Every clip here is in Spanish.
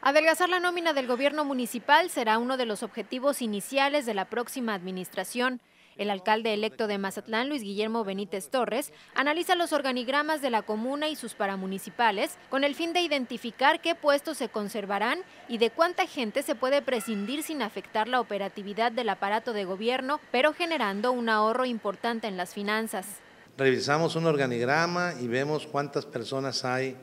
Adelgazar la nómina del gobierno municipal será uno de los objetivos iniciales de la próxima administración. El alcalde electo de Mazatlán, Luis Guillermo Benítez Torres, analiza los organigramas de la comuna y sus paramunicipales con el fin de identificar qué puestos se conservarán y de cuánta gente se puede prescindir sin afectar la operatividad del aparato de gobierno, pero generando un ahorro importante en las finanzas. Revisamos un organigrama y vemos cuántas personas hay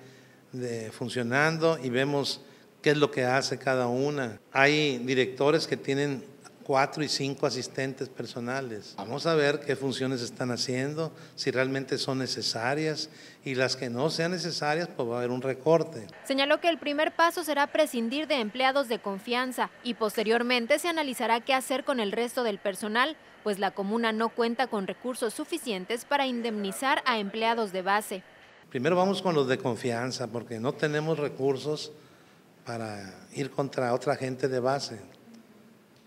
eh, funcionando y vemos qué es lo que hace cada una. Hay directores que tienen cuatro y cinco asistentes personales. Vamos a ver qué funciones están haciendo, si realmente son necesarias y las que no sean necesarias, pues va a haber un recorte. Señaló que el primer paso será prescindir de empleados de confianza y posteriormente se analizará qué hacer con el resto del personal, pues la comuna no cuenta con recursos suficientes para indemnizar a empleados de base. Primero vamos con los de confianza, porque no tenemos recursos para ir contra otra gente de base,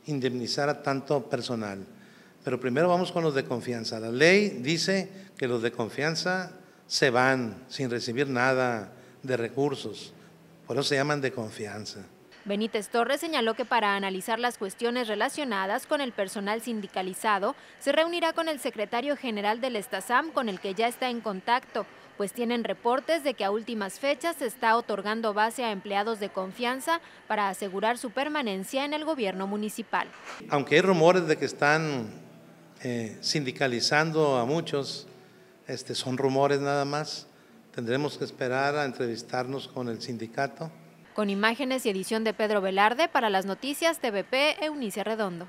indemnizar a tanto personal. Pero primero vamos con los de confianza. La ley dice que los de confianza se van sin recibir nada de recursos. Por eso se llaman de confianza. Benítez Torres señaló que para analizar las cuestiones relacionadas con el personal sindicalizado, se reunirá con el secretario general del Estasam, con el que ya está en contacto pues tienen reportes de que a últimas fechas se está otorgando base a empleados de confianza para asegurar su permanencia en el gobierno municipal. Aunque hay rumores de que están eh, sindicalizando a muchos, este, son rumores nada más. Tendremos que esperar a entrevistarnos con el sindicato. Con imágenes y edición de Pedro Velarde para las noticias TVP Eunice Redondo.